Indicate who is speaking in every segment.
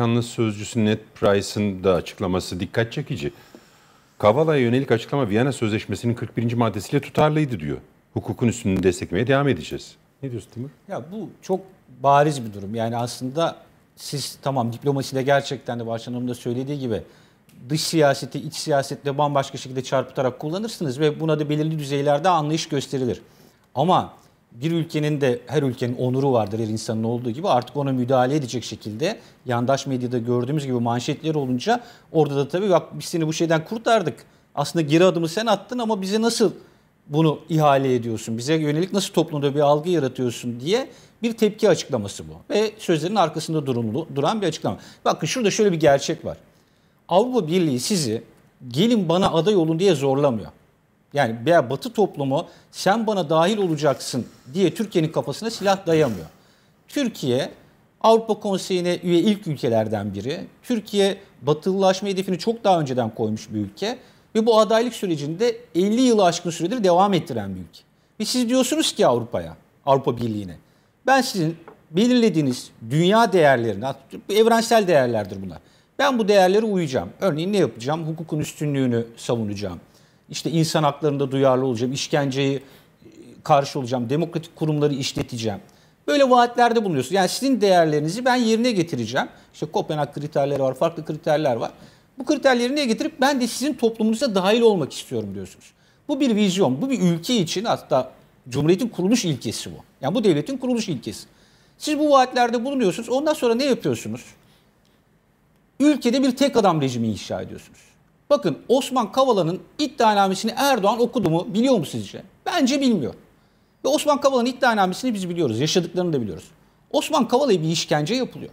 Speaker 1: Bakanlığı sözcüsü Ned Price'ın da açıklaması dikkat çekici. Kavala'ya yönelik açıklama Viyana Sözleşmesi'nin 41. maddesiyle tutarlıydı diyor. Hukukun üstünü desteklemeye devam edeceğiz.
Speaker 2: Ne diyorsun Timur? Ya bu çok bariz bir durum. Yani aslında siz tamam diplomasiyle gerçekten de Barçın Hanım da söylediği gibi dış siyaseti iç siyasetle bambaşka şekilde çarpıtarak kullanırsınız ve buna da belirli düzeylerde anlayış gösterilir. Ama bir ülkenin de her ülkenin onuru vardır her insanın olduğu gibi artık ona müdahale edecek şekilde yandaş medyada gördüğümüz gibi manşetler olunca orada da tabii bak biz seni bu şeyden kurtardık. Aslında geri adımı sen attın ama bize nasıl bunu ihale ediyorsun? Bize yönelik nasıl toplumda bir algı yaratıyorsun diye bir tepki açıklaması bu. Ve sözlerin arkasında durumlu, duran bir açıklama. Bakın şurada şöyle bir gerçek var. Avrupa Birliği sizi gelin bana aday olun diye zorlamıyor. Yani veya Batı toplumu sen bana dahil olacaksın diye Türkiye'nin kafasına silah dayamıyor. Türkiye Avrupa Konseyi'ne üye ilk ülkelerden biri. Türkiye batılılaşma hedefini çok daha önceden koymuş bir ülke. Ve bu adaylık sürecinde 50 yılı aşkın süredir devam ettiren bir ülke. Ve siz diyorsunuz ki Avrupa'ya, Avrupa Birliği'ne. Ben sizin belirlediğiniz dünya değerlerine, evrensel değerlerdir bunlar. Ben bu değerlere uyacağım. Örneğin ne yapacağım? Hukukun üstünlüğünü savunacağım işte insan haklarında duyarlı olacağım, işkenceyi e, karşı olacağım, demokratik kurumları işleteceğim. Böyle vaatlerde bulunuyorsunuz. Yani sizin değerlerinizi ben yerine getireceğim. İşte Kopenhag kriterleri var, farklı kriterler var. Bu kriterleri niye getirip ben de sizin toplumunuza dahil olmak istiyorum diyorsunuz. Bu bir vizyon, bu bir ülke için hatta Cumhuriyet'in kuruluş ilkesi bu. Yani bu devletin kuruluş ilkesi. Siz bu vaatlerde bulunuyorsunuz. Ondan sonra ne yapıyorsunuz? Ülkede bir tek adam rejimi inşa ediyorsunuz. Bakın Osman Kavala'nın iddianamesini Erdoğan okudu mu biliyor mu sizce? Bence bilmiyor. Ve Osman Kavala'nın iddianamesini biz biliyoruz. Yaşadıklarını da biliyoruz. Osman Kavala'ya bir işkence yapılıyor.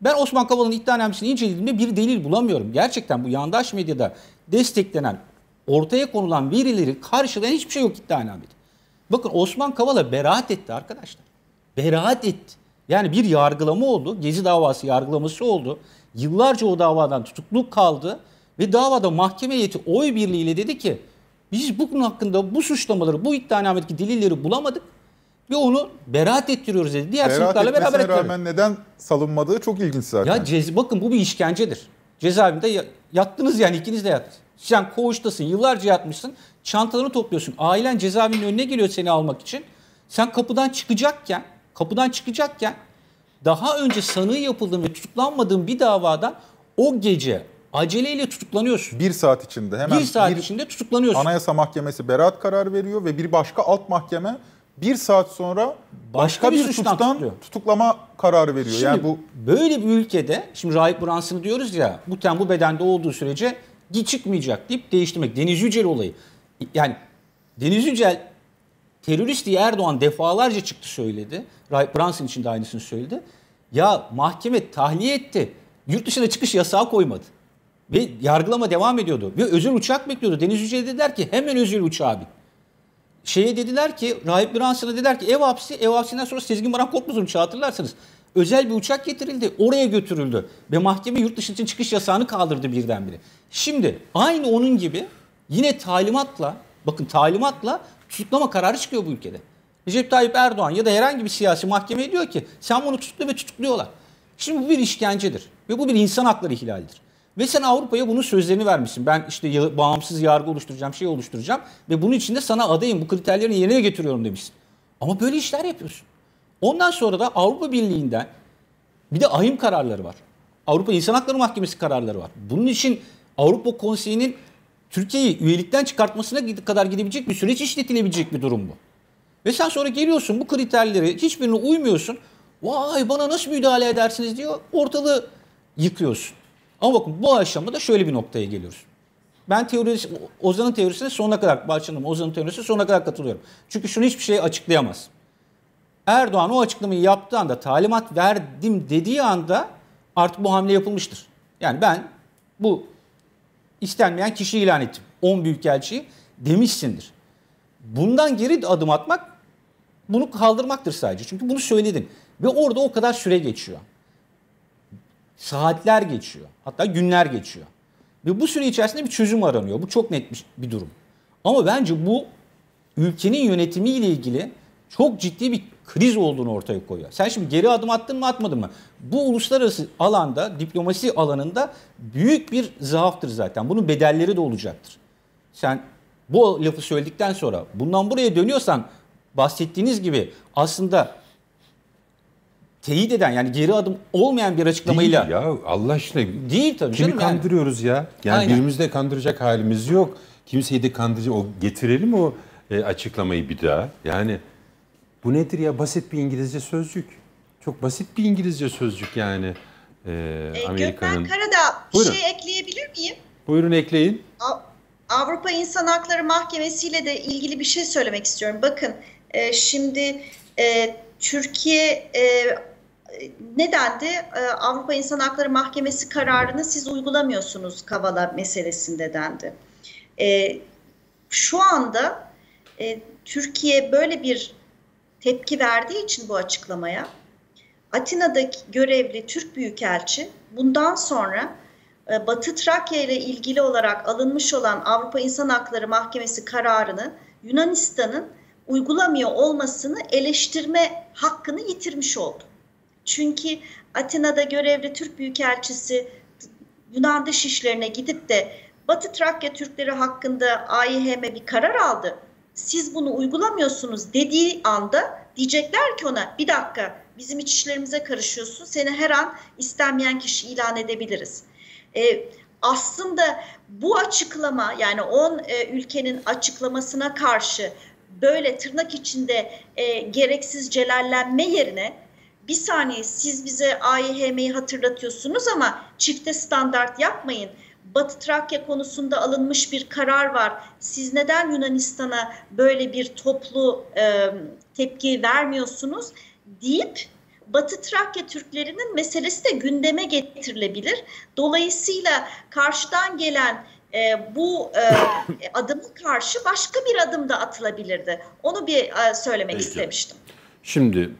Speaker 2: Ben Osman Kavala'nın iddianamesini incelediğimde bir delil bulamıyorum. Gerçekten bu yandaş medyada desteklenen, ortaya konulan verileri karşılayan hiçbir şey yok iddianamede. Bakın Osman Kavala beraat etti arkadaşlar. Beraat etti. Yani bir yargılama oldu. Gezi davası yargılaması oldu. Yıllarca o davadan tutukluk kaldı. Ve davada mahkeme heyeti oy birliğiyle dedi ki biz bunun hakkında bu suçlamaları, bu iddianamedeki delilleri bulamadık ve onu beraat ettiriyoruz dedi. Diğer beraat sınıflarla beraber ettiriyoruz. rağmen neden salınmadığı çok ilginç zaten. Ya cez bakın bu bir işkencedir. Cezaevinde yattınız yani ikiniz de yattınız. Sen koğuştasın, yıllarca yatmışsın. Çantalarını topluyorsun. Ailen cezaevinin önüne geliyor seni almak için. Sen kapıdan çıkacakken, kapıdan çıkacakken daha önce sanığı yapıldığın ve tutuklanmadığın bir davada o gece aceleyle tutuklanıyorsun. Bir saat içinde hemen. Bir saat bir içinde
Speaker 1: tutuklanıyorsun. Anayasa Mahkemesi beraat karar veriyor ve bir başka alt mahkeme bir saat sonra
Speaker 2: başka, başka bir, bir suçtan tutuklama kararı veriyor. Şimdi, yani bu böyle bir ülkede şimdi Rahip Brunson diyoruz ya bu ten bu bedende olduğu sürece çıkmayacak deyip değiştirmek. Deniz Yücel olayı. Yani Deniz Yücel terörist diye Erdoğan defalarca çıktı söyledi. Rahip Brunson için de aynısını söyledi. Ya mahkeme tahliye etti. Yurt dışına çıkış yasağı koymadı. Ve yargılama devam ediyordu. Ve özür uçak bekliyordu. Deniz Yüce'ye dediler ki hemen özür uçağa bin. Şeye dediler ki, Rahip Müransan'a dediler ki ev hapsi, ev hapsinden sonra Sezgin Baran Korkmaz'ın uçağı hatırlarsınız. Özel bir uçak getirildi, oraya götürüldü. Ve mahkeme yurt dışı için çıkış yasağını kaldırdı birdenbire. Şimdi aynı onun gibi yine talimatla, bakın talimatla tutuklama kararı çıkıyor bu ülkede. Recep Tayyip Erdoğan ya da herhangi bir siyasi mahkeme diyor ki sen bunu tutukla ve tutukluyorlar. Şimdi bu bir işkencedir ve bu bir insan hakları ihlalidir. Ve sen Avrupa'ya bunun sözlerini vermişsin. Ben işte bağımsız yargı oluşturacağım, şey oluşturacağım ve bunun için de sana adayım, bu kriterlerini yerine getiriyorum demişsin. Ama böyle işler yapıyorsun. Ondan sonra da Avrupa Birliği'nden bir de ahim kararları var. Avrupa İnsan Hakları Mahkemesi kararları var. Bunun için Avrupa Konseyi'nin Türkiye'yi üyelikten çıkartmasına kadar gidebilecek bir süreç işletilebilecek bir durum bu. Ve sen sonra geliyorsun bu kriterleri hiçbirine uymuyorsun. Vay bana nasıl müdahale edersiniz diyor. Ortalığı yıkıyorsun. Ama bakın bu aşamada şöyle bir noktaya geliyoruz. Ben teorisi Ozan'ın teorisine sonuna kadar, Bahçeli'nin Ozan'ın teorisine sonuna kadar katılıyorum. Çünkü şunu hiçbir şey açıklayamaz. Erdoğan o açıklamayı yaptığı anda, talimat verdim dediği anda artık bu hamle yapılmıştır. Yani ben bu istenmeyen kişi ilan ettim. 10 büyükelçiyi demişsindir. Bundan geri adım atmak bunu kaldırmaktır sadece. Çünkü bunu söyledin. Ve orada o kadar süre geçiyor. Saatler geçiyor. Hatta günler geçiyor. Ve bu süre içerisinde bir çözüm aranıyor. Bu çok net bir, durum. Ama bence bu ülkenin yönetimiyle ilgili çok ciddi bir kriz olduğunu ortaya koyuyor. Sen şimdi geri adım attın mı atmadın mı? Bu uluslararası alanda, diplomasi alanında büyük bir zaaftır zaten. Bunun bedelleri de olacaktır. Sen bu lafı söyledikten sonra bundan buraya dönüyorsan bahsettiğiniz gibi aslında teyit eden yani geri adım olmayan bir açıklamayla. Değil ya
Speaker 1: Allah aşkına. Değil tabii Kimi canım kandırıyoruz yani. ya? Yani Aynen. de kandıracak halimiz yok. Kimseyi de kandıracak. O getirelim o e, açıklamayı bir daha. Yani bu nedir ya basit bir İngilizce sözcük. Çok basit bir İngilizce sözcük yani. E, e, Amerika'nın. Gökmen
Speaker 3: Karadağ bir şey ekleyebilir miyim?
Speaker 1: Buyurun ekleyin.
Speaker 3: Avrupa İnsan Hakları Mahkemesi ile de ilgili bir şey söylemek istiyorum. Bakın e, şimdi e, Türkiye e, ne dendi? Ee, Avrupa İnsan Hakları Mahkemesi kararını siz uygulamıyorsunuz Kavala meselesinde dendi. Ee, şu anda e, Türkiye böyle bir tepki verdiği için bu açıklamaya Atina'daki görevli Türk Büyükelçi bundan sonra e, Batı Trakya ile ilgili olarak alınmış olan Avrupa İnsan Hakları Mahkemesi kararını Yunanistan'ın uygulamıyor olmasını eleştirme hakkını yitirmiş oldu. Çünkü Atina'da görevli Türk Büyükelçisi Yunan Dışişleri'ne gidip de Batı Trakya Türkleri hakkında AİHM bir karar aldı. Siz bunu uygulamıyorsunuz dediği anda diyecekler ki ona bir dakika bizim iç işlerimize karışıyorsun. Seni her an istenmeyen kişi ilan edebiliriz. E, aslında bu açıklama yani 10 e, ülkenin açıklamasına karşı böyle tırnak içinde e, gereksiz celallenme yerine bir saniye siz bize AYHM'yi hatırlatıyorsunuz ama çifte standart yapmayın. Batı Trakya konusunda alınmış bir karar var. Siz neden Yunanistan'a böyle bir toplu e, tepki vermiyorsunuz deyip Batı Trakya Türklerinin meselesi de gündeme getirilebilir. Dolayısıyla karşıdan gelen e, bu e, adımı karşı başka bir adım da atılabilirdi. Onu bir e, söylemek Peki. istemiştim.
Speaker 1: Şimdi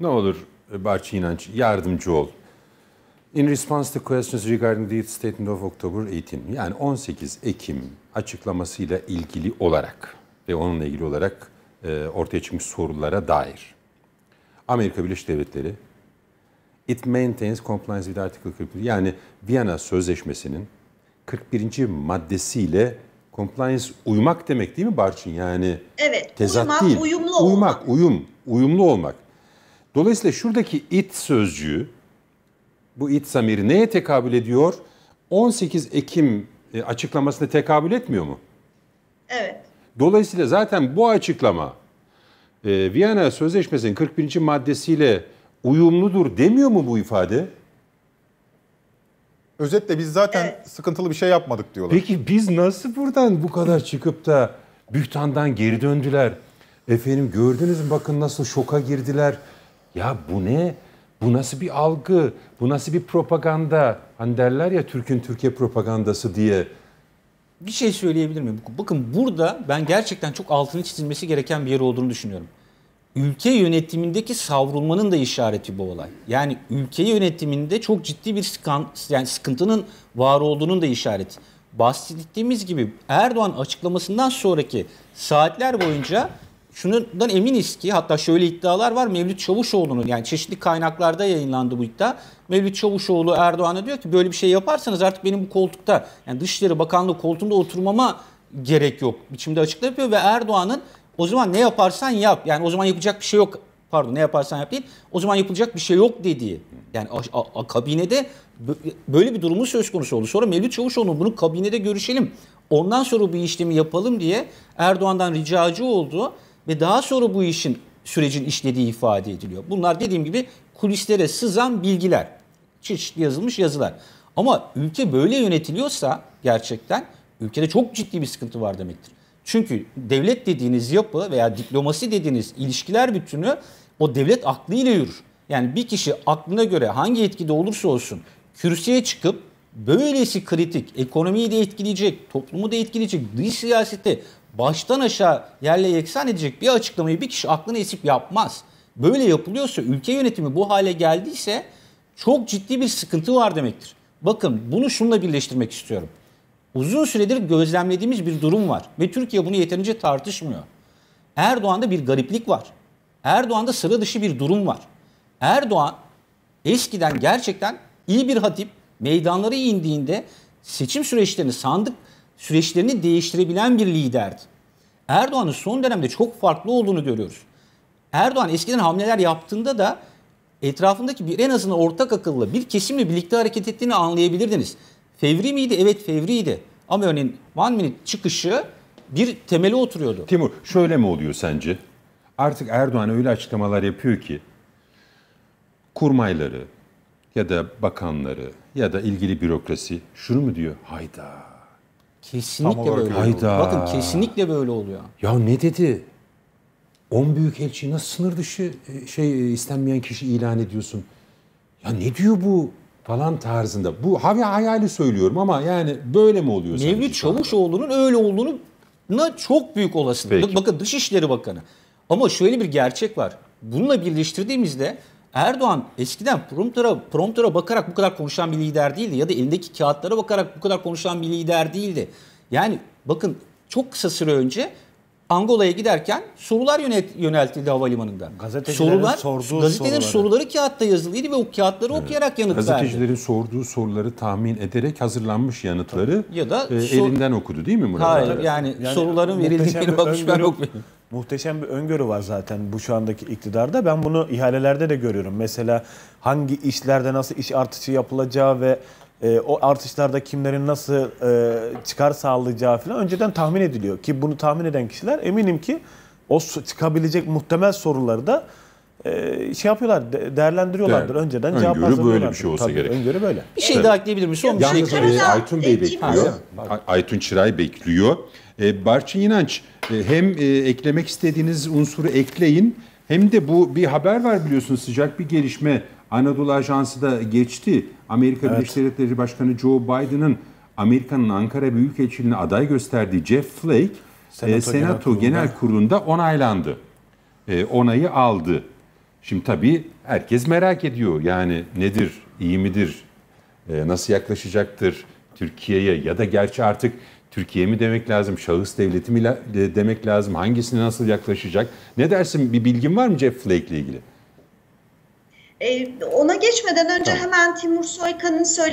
Speaker 1: ne olur Barçı İnanç yardımcı ol. In response to questions regarding the statement of October 18 yani 18 Ekim açıklamasıyla ilgili olarak ve onunla ilgili olarak e, ortaya çıkmış sorulara dair Amerika Birleşik Devletleri it maintains compliance with Article 41 yani Viyana Sözleşmesi'nin 41. maddesiyle compliance uymak demek değil mi Barçın? Yani
Speaker 3: evet, tezat uymak, değil. uyumlu uymak, olmak.
Speaker 1: uyum, uyumlu olmak. Dolayısıyla şuradaki it sözcüğü, bu it zamiri neye tekabül ediyor? 18 Ekim e, açıklamasına tekabül etmiyor mu? Evet. Dolayısıyla zaten bu açıklama e, Viyana Sözleşmesi'nin 41. maddesiyle uyumludur demiyor mu bu ifade? Özetle biz zaten evet. sıkıntılı bir şey yapmadık diyorlar. Peki biz nasıl buradan bu kadar çıkıp da bühtandan geri döndüler? Efendim gördünüz mü bakın nasıl şoka girdiler. Ya bu ne? Bu nasıl bir algı? Bu nasıl bir propaganda? Hani derler ya Türk'ün Türkiye propagandası diye. Bir şey söyleyebilir miyim?
Speaker 2: Bakın burada ben gerçekten çok altını çizilmesi gereken bir yer olduğunu düşünüyorum. Ülke yönetimindeki savrulmanın da işareti bu olay. Yani ülke yönetiminde çok ciddi bir yani sıkıntının var olduğunun da işareti bahsettiğimiz gibi Erdoğan açıklamasından sonraki saatler boyunca şundan eminiz ki hatta şöyle iddialar var Mevlüt Çavuşoğlu'nun yani çeşitli kaynaklarda yayınlandı bu iddia. Mevlüt Çavuşoğlu Erdoğan'a diyor ki böyle bir şey yaparsanız artık benim bu koltukta yani Dışişleri Bakanlığı koltuğunda oturmama gerek yok biçimde açıkla yapıyor ve Erdoğan'ın o zaman ne yaparsan yap yani o zaman yapacak bir şey yok pardon ne yaparsan yap değil o zaman yapılacak bir şey yok dediği yani a, a, a, kabinede böyle bir durumun söz konusu oldu. Sonra Mevlüt Çavuşoğlu bunu kabinede görüşelim ondan sonra bu işlemi yapalım diye Erdoğan'dan ricacı oldu ve daha sonra bu işin sürecin işlediği ifade ediliyor. Bunlar dediğim gibi kulislere sızan bilgiler, çeşitli yazılmış yazılar. Ama ülke böyle yönetiliyorsa gerçekten ülkede çok ciddi bir sıkıntı var demektir. Çünkü devlet dediğiniz yapı veya diplomasi dediğiniz ilişkiler bütünü o devlet aklıyla yürür. Yani bir kişi aklına göre hangi etkide olursa olsun kürsüye çıkıp böylesi kritik, ekonomiyi de etkileyecek, toplumu da etkileyecek, dış siyasete baştan aşağı yerle yeksan edecek bir açıklamayı bir kişi aklını esip yapmaz. Böyle yapılıyorsa, ülke yönetimi bu hale geldiyse çok ciddi bir sıkıntı var demektir. Bakın bunu şunla birleştirmek istiyorum. Uzun süredir gözlemlediğimiz bir durum var ve Türkiye bunu yeterince tartışmıyor. Erdoğan'da bir gariplik var. Erdoğan'da sıra dışı bir durum var. Erdoğan eskiden gerçekten iyi bir hatip, meydanlara indiğinde seçim süreçlerini, sandık süreçlerini değiştirebilen bir liderdi. Erdoğan'ın son dönemde çok farklı olduğunu görüyoruz. Erdoğan eskiden hamleler yaptığında da etrafındaki bir en azından ortak akıllı bir kesimle birlikte hareket ettiğini anlayabilirdiniz. Fevri miydi? Evet fevriydi. Ama örneğin One Minute çıkışı bir temeli oturuyordu. Timur şöyle mi oluyor sence? Artık Erdoğan öyle açıklamalar
Speaker 1: yapıyor ki kurmayları, ya da bakanları ya da ilgili bürokrasi şunu mu diyor? Hayda.
Speaker 2: Kesinlikle böyle oluyor. Hayda.
Speaker 1: Bakın kesinlikle böyle oluyor. Ya ne dedi? 10 büyük elçi nasıl sınır dışı e, şey e, istenmeyen kişi ilan ediyorsun? Ya ne diyor bu falan tarzında.
Speaker 2: Bu havi hayali söylüyorum ama yani böyle mi oluyor? Mevlüt Çavuşoğlu'nun öyle olduğunu çok büyük olasılık. Bakın Dışişleri Bakanı. Ama şöyle bir gerçek var. Bununla birleştirdiğimizde Erdoğan eskiden promptora, promptora bakarak bu kadar konuşan bir lider değildi ya da elindeki kağıtlara bakarak bu kadar konuşan bir lider değildi. Yani bakın çok kısa süre önce Angola'ya giderken sorular yönet, yöneltildi havalimanında. Gazetecilerin sorular, sorduğu gazetelerin soruları. soruları kağıtta yazılıydı ve o kağıtları evet. okuyarak yanıt Gazetecilerin
Speaker 1: verdi. sorduğu soruları tahmin ederek hazırlanmış yanıtları ya da e, elinden okudu değil mi Murat? Hayır yani, yani soruların verildiğini bakmış ben okumuyorum
Speaker 2: muhteşem bir öngörü var zaten bu şu andaki iktidarda. Ben bunu ihalelerde de görüyorum. Mesela hangi işlerde nasıl iş artışı yapılacağı ve e, o artışlarda kimlerin nasıl e, çıkar sağlayacağı falan önceden tahmin ediliyor. Ki bunu tahmin eden kişiler eminim ki o çıkabilecek muhtemel soruları da
Speaker 1: e, şey
Speaker 2: yapıyorlar, değerlendiriyorlardır. Değer. Önceden
Speaker 1: öngörü böyle bir şey olsa Tabii, gerek. Öngörü böyle. Bir şey evet. daha ekleyebilir miyim? Son bir şey. E, Yalnız Aytun Bey bekliyor. Ha, Aytun Çıray bekliyor. E, Barçın İnanç e, hem e, eklemek istediğiniz unsuru ekleyin hem de bu bir haber var biliyorsunuz sıcak bir gelişme. Anadolu Ajansı da geçti. Amerika evet. Birleşik Devletleri Başkanı Joe Biden'ın Amerika'nın Ankara Büyükelçiliğine aday gösterdiği Jeff Flake Senato, e, Senato Genel, Genel Kurulu'nda onaylandı. E, onayı aldı. Şimdi tabii herkes merak ediyor. Yani nedir, iyi midir, e, nasıl yaklaşacaktır Türkiye'ye ya da gerçi artık Türkiye mi demek lazım, şahıs devleti mi demek lazım, hangisine nasıl yaklaşacak? Ne dersin bir bilgin var mı Jeff Flake
Speaker 2: ile ilgili?
Speaker 3: E, ona geçmeden önce tamam. hemen Timur Soykan'ın söyle